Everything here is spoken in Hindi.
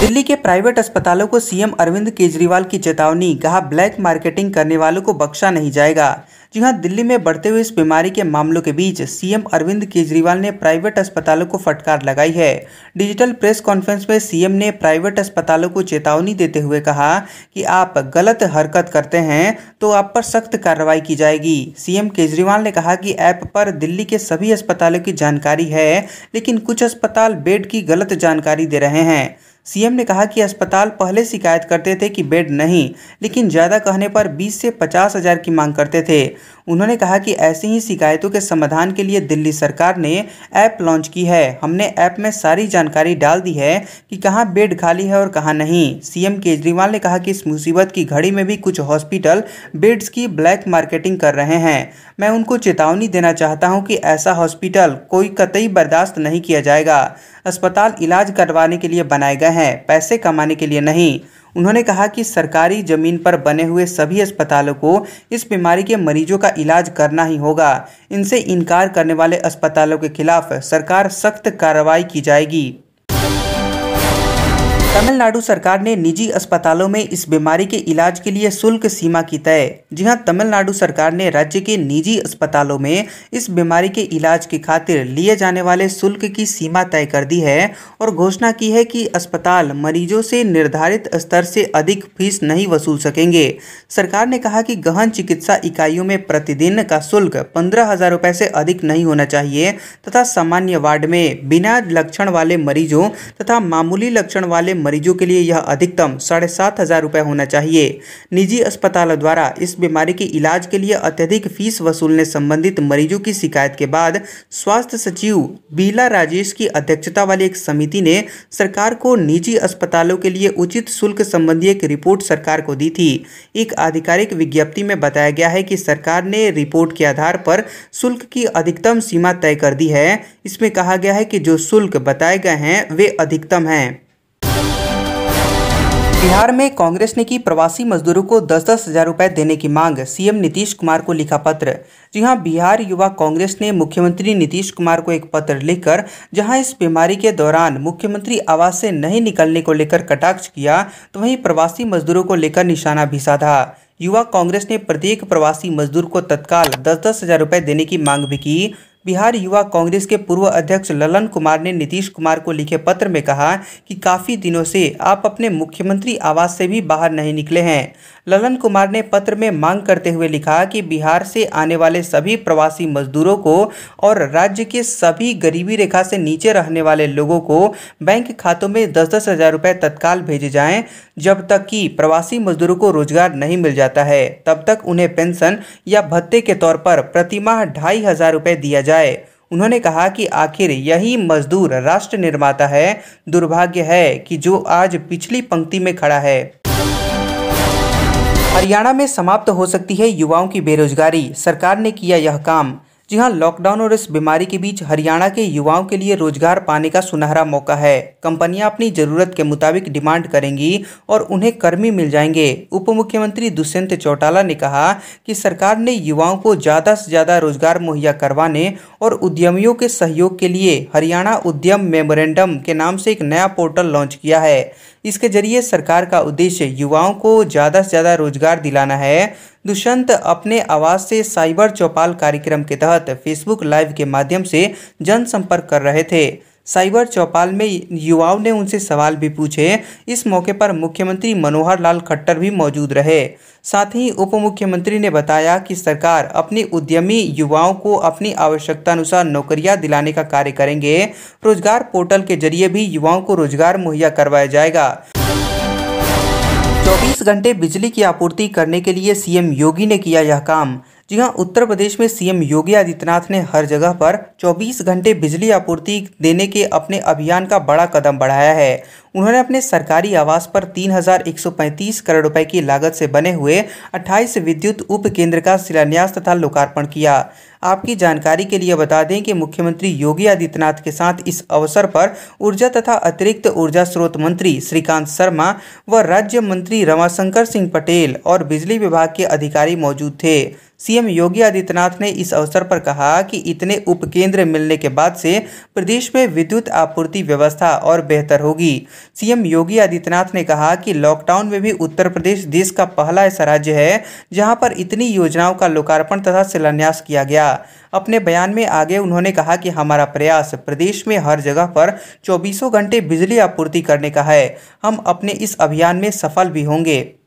दिल्ली के प्राइवेट अस्पतालों को सीएम अरविंद केजरीवाल की चेतावनी कहा ब्लैक मार्केटिंग करने वालों को बख्शा नहीं जाएगा जी हाँ दिल्ली में बढ़ते हुए इस बीमारी के मामलों के बीच सीएम अरविंद केजरीवाल ने प्राइवेट अस्पतालों को फटकार लगाई है डिजिटल प्रेस कॉन्फ्रेंस में सीएम ने प्राइवेट अस्पतालों को चेतावनी देते हुए कहा कि आप गलत हरकत करते हैं तो आप पर सख्त कार्रवाई की जाएगी सीएम केजरीवाल ने कहा कि ऐप पर दिल्ली के सभी अस्पतालों की जानकारी है लेकिन कुछ अस्पताल बेड की गलत जानकारी दे रहे हैं सीएम ने कहा कि अस्पताल पहले शिकायत करते थे कि बेड नहीं लेकिन ज़्यादा कहने पर 20 से पचास हज़ार की मांग करते थे उन्होंने कहा कि ऐसी ही शिकायतों के समाधान के लिए दिल्ली सरकार ने ऐप लॉन्च की है हमने ऐप में सारी जानकारी डाल दी है कि कहाँ बेड खाली है और कहाँ नहीं सीएम केजरीवाल ने कहा कि इस मुसीबत की घड़ी में भी कुछ हॉस्पिटल बेड्स की ब्लैक मार्केटिंग कर रहे हैं मैं उनको चेतावनी देना चाहता हूँ कि ऐसा हॉस्पिटल कोई कतई बर्दाश्त नहीं किया जाएगा अस्पताल इलाज करवाने के लिए बनाए गए हैं है पैसे कमाने के लिए नहीं उन्होंने कहा कि सरकारी जमीन पर बने हुए सभी अस्पतालों को इस बीमारी के मरीजों का इलाज करना ही होगा इनसे इनकार करने वाले अस्पतालों के खिलाफ सरकार सख्त कार्रवाई की जाएगी तमिलनाडु सरकार ने निजी अस्पतालों में इस बीमारी के इलाज के लिए शुल्क सीमा की तय जी हाँ तमिलनाडु सरकार ने राज्य के निजी अस्पतालों में इस बीमारी के इलाज की खातिर लिए जाने वाले शुल्क की सीमा तय कर दी है और घोषणा की है कि अस्पताल मरीजों से निर्धारित स्तर से अधिक फीस नहीं वसूल सकेंगे सरकार ने कहा कि गहन चिकित्सा इकाइयों में प्रतिदिन का शुल्क पंद्रह हजार रुपये से अधिक नहीं होना चाहिए तथा सामान्य वार्ड में बिना लक्षण वाले मरीजों तथा मामूली लक्षण वाले मरीजों के लिए यह अधिकतम साढ़े सात हज़ार रुपये होना चाहिए निजी अस्पतालों द्वारा इस बीमारी के इलाज के लिए अत्यधिक फीस वसूलने संबंधित मरीजों की शिकायत के बाद स्वास्थ्य सचिव बीला राजेश की अध्यक्षता वाली एक समिति ने सरकार को निजी अस्पतालों के लिए उचित शुल्क संबंधी एक रिपोर्ट सरकार को दी थी एक आधिकारिक विज्ञप्ति में बताया गया है कि सरकार ने रिपोर्ट के आधार पर शुल्क की अधिकतम सीमा तय कर दी है इसमें कहा गया है कि जो शुल्क बताए गए हैं वे अधिकतम हैं बिहार में कांग्रेस ने की प्रवासी मजदूरों को दस दस हजार रुपए देने की मांग सीएम नीतीश कुमार को लिखा पत्र जी हाँ, बिहार युवा कांग्रेस ने मुख्यमंत्री नीतीश कुमार को एक पत्र लिखकर जहां इस बीमारी के दौरान मुख्यमंत्री आवास से नहीं निकलने को लेकर कटाक्ष किया तो वहीं प्रवासी मजदूरों को लेकर निशाना भी साधा युवा कांग्रेस ने प्रत्येक प्रवासी मजदूर को तत्काल दस दस हजार रुपए देने की मांग भी की बिहार युवा कांग्रेस के पूर्व अध्यक्ष ललन कुमार ने नीतीश कुमार को लिखे पत्र में कहा कि काफ़ी दिनों से आप अपने मुख्यमंत्री आवास से भी बाहर नहीं निकले हैं ललन कुमार ने पत्र में मांग करते हुए लिखा कि बिहार से आने वाले सभी प्रवासी मजदूरों को और राज्य के सभी गरीबी रेखा से नीचे रहने वाले लोगों को बैंक खातों में दस दस हज़ार रुपये तत्काल भेजे जाएं जब तक कि प्रवासी मजदूरों को रोजगार नहीं मिल जाता है तब तक उन्हें पेंशन या भत्ते के तौर पर प्रतिमाह ढाई हज़ार रुपये दिया जाए उन्होंने कहा कि आखिर यही मजदूर राष्ट्र निर्माता है दुर्भाग्य है कि जो आज पिछली पंक्ति में खड़ा है हरियाणा में समाप्त हो सकती है युवाओं की बेरोजगारी सरकार ने किया यह काम जी हाँ लॉकडाउन और इस बीमारी के बीच हरियाणा के युवाओं के लिए रोजगार पाने का सुनहरा मौका है कंपनियां अपनी जरूरत के मुताबिक डिमांड करेंगी और उन्हें कर्मी मिल जाएंगे उप मुख्यमंत्री दुष्यंत चौटाला ने कहा कि सरकार ने युवाओं को ज़्यादा से ज़्यादा रोजगार मुहैया करवाने और उद्यमियों के सहयोग के लिए हरियाणा उद्यम मेमोरेंडम के नाम से एक नया पोर्टल लॉन्च किया है इसके जरिए सरकार का उद्देश्य युवाओं को ज़्यादा से ज़्यादा रोजगार दिलाना है दुष्यंत अपने आवाज से साइबर चौपाल कार्यक्रम के तहत फेसबुक लाइव के माध्यम से जनसंपर्क कर रहे थे साइबर चौपाल में युवाओं ने उनसे सवाल भी पूछे इस मौके पर मुख्यमंत्री मनोहर लाल खट्टर भी मौजूद रहे साथ ही उप मुख्यमंत्री ने बताया कि सरकार अपने उद्यमी युवाओं को अपनी आवश्यकता अनुसार नौकरियां दिलाने का कार्य करेंगे रोजगार पोर्टल के जरिए भी युवाओं को रोजगार मुहैया करवाया जाएगा चौबीस घंटे बिजली की आपूर्ति करने के लिए सीएम योगी ने किया यह काम जी हां उत्तर प्रदेश में सीएम योगी आदित्यनाथ ने हर जगह पर 24 घंटे बिजली आपूर्ति देने के अपने अभियान का बड़ा कदम बढ़ाया है उन्होंने अपने सरकारी आवास पर 3,135 करोड़ रुपए की लागत से बने हुए 28 विद्युत उप केंद्र का शिलान्यास तथा लोकार्पण किया आपकी जानकारी के लिए बता दें कि मुख्यमंत्री योगी आदित्यनाथ के साथ इस अवसर पर ऊर्जा तथा अतिरिक्त ऊर्जा स्रोत मंत्री श्रीकांत शर्मा व राज्य मंत्री रमाशंकर सिंह पटेल और बिजली विभाग के अधिकारी मौजूद थे सीएम योगी आदित्यनाथ ने इस अवसर पर कहा कि इतने उपकेंद्र मिलने के बाद से प्रदेश में विद्युत आपूर्ति व्यवस्था और बेहतर होगी सीएम योगी आदित्यनाथ ने कहा कि लॉकडाउन में भी उत्तर प्रदेश देश का पहला ऐसा राज्य है जहां पर इतनी योजनाओं का लोकार्पण तथा शिलान्यास किया गया किया अपने बयान में आगे उन्होंने कहा कि हमारा प्रयास प्रदेश में हर जगह पर चौबीसों घंटे बिजली आपूर्ति करने का है हम अपने इस अभियान में सफल भी होंगे